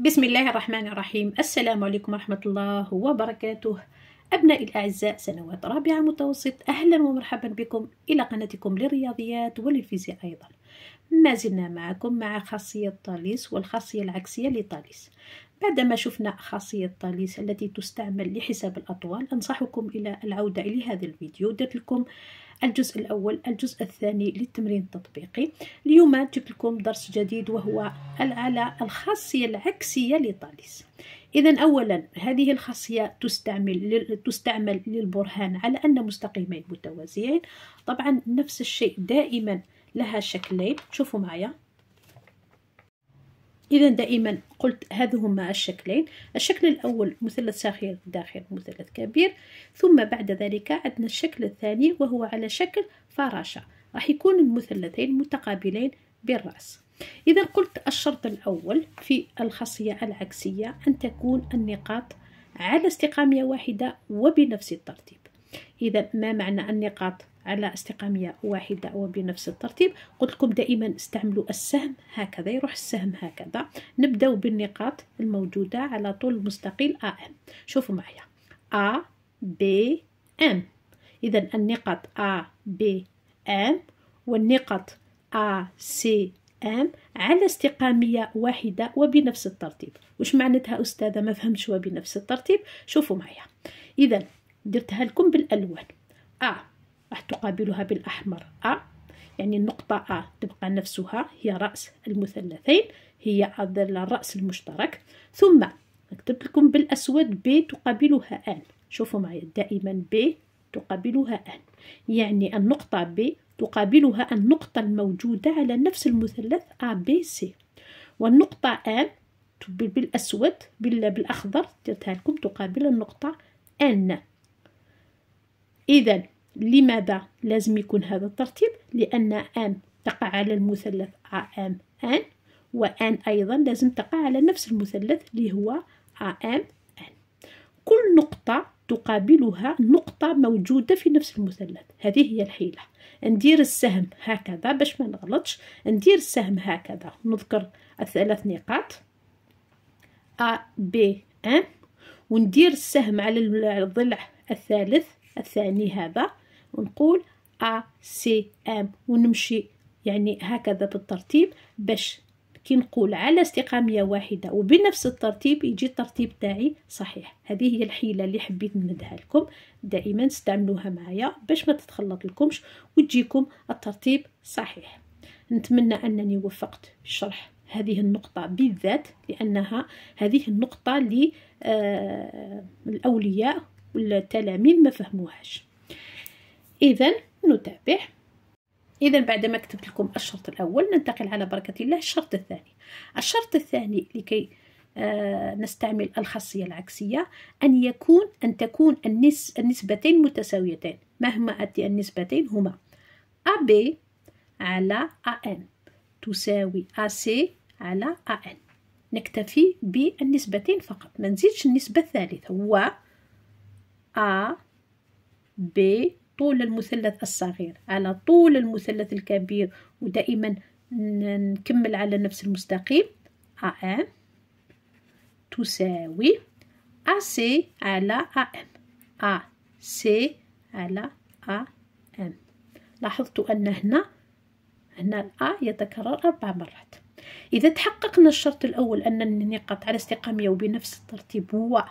بسم الله الرحمن الرحيم السلام عليكم ورحمة الله وبركاته أبنائي الأعزاء سنوات رابعة متوسط أهلا ومرحبا بكم إلى قناتكم للرياضيات وللفيزياء أيضا ما زلنا معكم مع خاصية طاليس والخاصية العكسية لطاليس بعدما شفنا خاصية طاليس التي تستعمل لحساب الأطوال أنصحكم إلى العودة إلى هذا الفيديو درت لكم الجزء الأول الجزء الثاني للتمرين التطبيقي اليوم جبت لكم درس جديد وهو على الخاصية العكسية لطاليس إذا أولا هذه الخاصية تستعمل تستعمل للبرهان على أن مستقيمين متوازيين طبعا نفس الشيء دائما لها شكلين شوفوا معايا إذا دائما قلت هما الشكلين الشكل الأول مثلث صغير داخل مثلث كبير ثم بعد ذلك عندنا الشكل الثاني وهو على شكل فراشة راح يكون المثلثين متقابلين بالرأس إذا قلت الشرط الأول في الخاصية العكسية أن تكون النقاط على استقامية واحدة وبنفس الترتيب إذا ما معنى النقاط على استقامية واحدة وبنفس الترتيب قلت لكم دائما استعملوا السهم هكذا يروح السهم هكذا نبدأ بالنقاط الموجودة على طول المستقيل AM شوفوا معايا A B M إذا النقاط A B M والنقاط A C M على استقامية واحدة وبنفس الترتيب وش معناتها أستاذة ما فهمتش وبنفس الترتيب شوفوا معايا إذا درتها لكم بالألوان A راح تقابلها بالأحمر أ يعني النقطة أ تبقى نفسها هي رأس المثلثين هي الرأس المشترك ثم نكتب لكم بالأسود ب تقابلها أن شوفوا معي دائما ب تقابلها أن يعني النقطة ب تقابلها النقطة الموجودة على نفس المثلث أ ب سي والنقطة أن بالأسود بالأخضر درتها لكم تقابل النقطة أن إذا لماذا لازم يكون هذا الترتيب لأن أن تقع على المثلث أم أن وأن أيضا لازم تقع على نفس المثلث اللي هو أم أن كل نقطة تقابلها نقطة موجودة في نفس المثلث هذه هي الحيلة ندير السهم هكذا باش ما نغلطش ندير السهم هكذا نذكر الثلاث نقاط أ ب أم وندير السهم على الضلع الثالث الثاني هذا ونقول أ سي أم ونمشي يعني هكذا بالترتيب باش كي نقول على استقامية واحدة وبنفس الترتيب يجي الترتيب تاعي صحيح هذه هي الحيلة اللي حبيت نمدها لكم دائما استعملوها معايا باش ما تتخلط لكمش وتجيكم الترتيب صحيح نتمنى أنني وفقت شرح هذه النقطة بالذات لأنها هذه النقطة اللي آه، الأولياء والتلاميذ ما فهموهاش إذا نتابع إذا ما كتبت لكم الشرط الأول ننتقل على بركة الله الشرط الثاني الشرط الثاني لكي آه، نستعمل الخاصية العكسية أن يكون أن تكون النس النسبتين متساويتين مهما اتي النسبتين هما ا بي على ان تساوي ا سي على ان نكتفي بالنسبتين فقط ما نزيدش النسبة الثالثة و ا بي طول المثلث الصغير على طول المثلث الكبير ودائما نكمل على نفس المستقيم ام تساوي ا سي على ام ا سي على ام لاحظت أن هنا هنا الأ يتكرر أربع مرات إذا تحققنا الشرط الأول أن النقاط على استقامية وبنفس الترتيب هو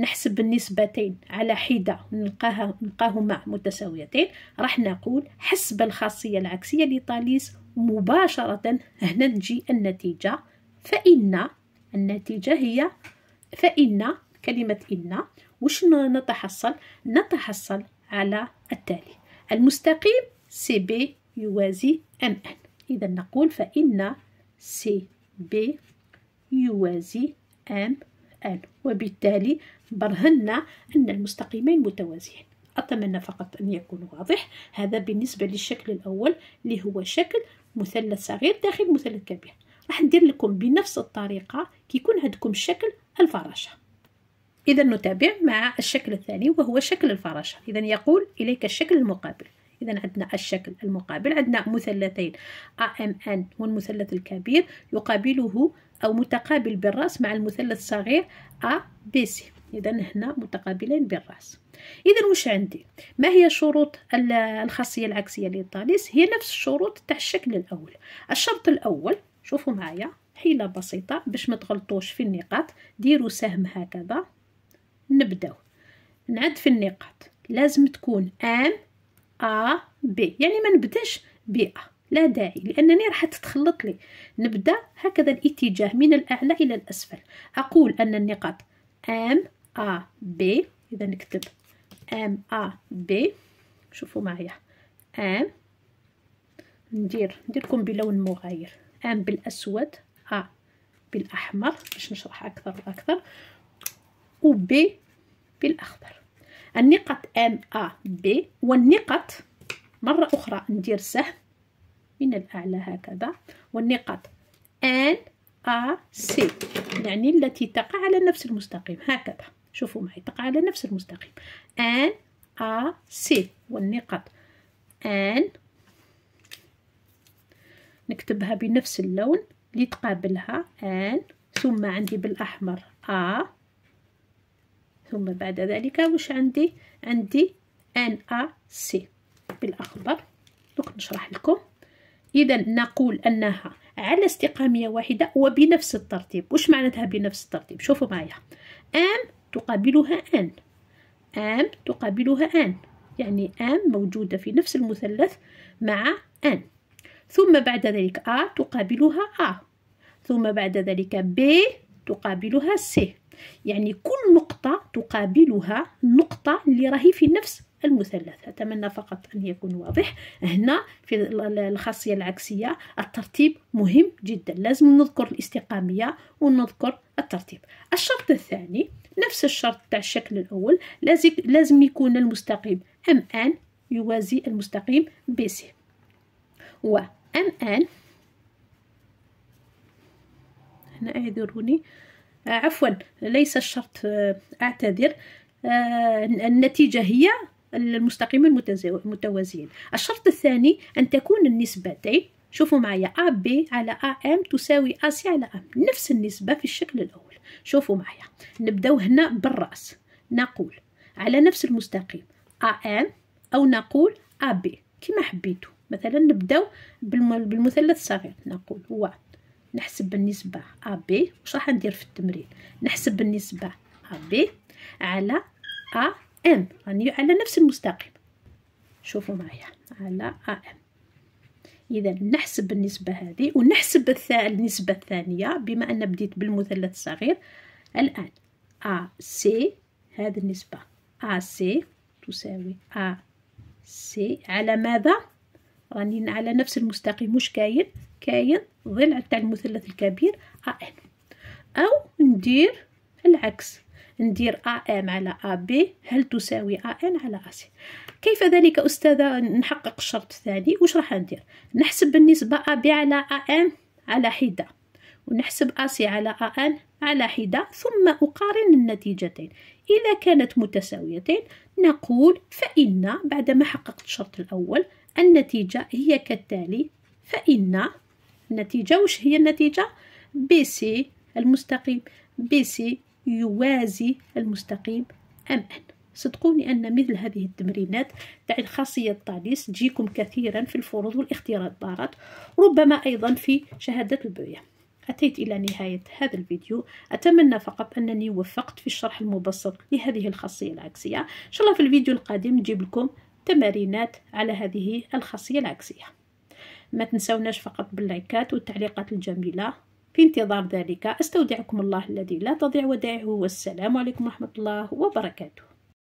نحسب النسبتين على حدة نلقاها نلقاهما متساويتين راح نقول حسب الخاصية العكسية لطاليس مباشرة هنا نجي النتيجة فإن النتيجة هي فإن كلمة إن وش نتحصل نتحصل على التالي المستقيم سي بي يوازي ام ان اذا نقول فان سي بي يوازي ام ان وبالتالي برهنا أن المستقيمين متوازيين أتمنى فقط أن يكون واضح هذا بالنسبة للشكل الأول اللي هو شكل مثلث صغير داخل مثلث كبير راح ندير لكم بنفس الطريقة كي يكون عندكم شكل الفراشة إذا نتابع مع الشكل الثاني وهو شكل الفراشة إذا يقول إليك الشكل المقابل إذا عندنا الشكل المقابل عندنا مثلثين AMN والمثلث الكبير يقابله أو متقابل بالرأس مع المثلث الصغير ABC اذا هنا متقابلين بالراس اذا واش عندي ما هي شروط الخاصيه العكسيه للطاليس هي نفس الشروط تاع الشكل الاول الشرط الاول شوفوا معايا حيله بسيطه باش ما تغلطوش في النقاط ديروا سهم هكذا نبداو نعد في النقاط لازم تكون ام ا بي يعني ما نبداش ب لا داعي لأنني راح تتخلط لي نبدأ هكذا الاتجاه من الأعلى إلى الأسفل أقول أن النقاط أم A B إذا نكتب M A B شوفوا معايا M ندير نديركم بلون مغاير M بالأسود A بالأحمر باش نشرح أكثر وأكثر و B بالأخضر النقط ام ا بي والنقط مرة أخرى ندير سهم من الأعلى هكذا والنقط ان ا سي يعني التي تقع على نفس المستقيم هكذا شوفوا معي تقع على نفس المستقيم ان ا سي والنقط ان نكتبها بنفس اللون اللي تقابلها ان ثم عندي بالاحمر ا ثم بعد ذلك واش عندي عندي ان ا سي بالاخضر دوك نشرح لكم اذا نقول انها على استقاميه واحده وبنفس الترتيب واش معناتها بنفس الترتيب شوفوا معايا ام تقابلها أن أم تقابلها أن يعني أم موجودة في نفس المثلث مع أن ثم بعد ذلك أ تقابلها أ ثم بعد ذلك ب تقابلها س يعني كل نقطة تقابلها نقطة اللي راهي في نفس المثلث أتمنى فقط أن يكون واضح هنا في الخاصية العكسية الترتيب مهم جدا لازم نذكر الاستقامية ونذكر الترتيب الشرط الثاني نفس الشرط تاع الشكل الأول لازم لازم يكون المستقيم أم أن يوازي المستقيم بي سي و أم أن هنا اعذروني آه، عفوا ليس الشرط آه، أعتذر آه، النتيجة هي المستقيمين المتوازيين الشرط الثاني أن تكون النسبتين شوفوا معايا ا بي على ا ام تساوي A على ام نفس النسبة في الشكل الأول شوفوا معايا نبداو هنا بالرأس نقول على نفس المستقيم ا ام أو نقول ا بي كما حبيتوا مثلا نبداو بالمثلث الصغير نقول هو نحسب النسبة بي وش راح ندير في التمرين نحسب النسبة بي على ام راني يعني على نفس المستقيم شوفوا معايا على ام اذا نحسب النسبه هذه ونحسب النسبه الثانيه بما ان بديت بالمثلث الصغير الان ا سي هذه النسبه ا سي تساوي ا سي على ماذا راني على نفس المستقيم مش كاين كاين ضلع تاع المثلث الكبير ا ان او ندير العكس ندير ا ام على ا بي هل تساوي ا ان على ا سي كيف ذلك أستاذة نحقق الشرط الثاني وش راح ندير نحسب بالنسبة ا بي على ا ان على حدة ونحسب ا سي على ا ان على حدة ثم أقارن النتيجتين إذا كانت متساويتين نقول فإن بعدما حققت الشرط الأول النتيجة هي كالتالي فإن النتيجة وش هي النتيجة بي سي المستقيم بي سي يوازي المستقيم أم أن صدقوني أن مثل هذه التمرينات تاع الخاصية الطاليس تجيكم كثيرا في الفروض والاختيارات ربما أيضا في شهادة البوية أتيت إلى نهاية هذا الفيديو أتمنى فقط أنني وفقت في الشرح المبسط لهذه الخاصية العكسية إن شاء الله في الفيديو القادم نجيب لكم تمارينات على هذه الخاصية العكسية ما تنسوناش فقط باللايكات والتعليقات الجميلة في انتظار ذلك استودعكم الله الذي لا تضيع ودائعه والسلام عليكم ورحمة الله وبركاته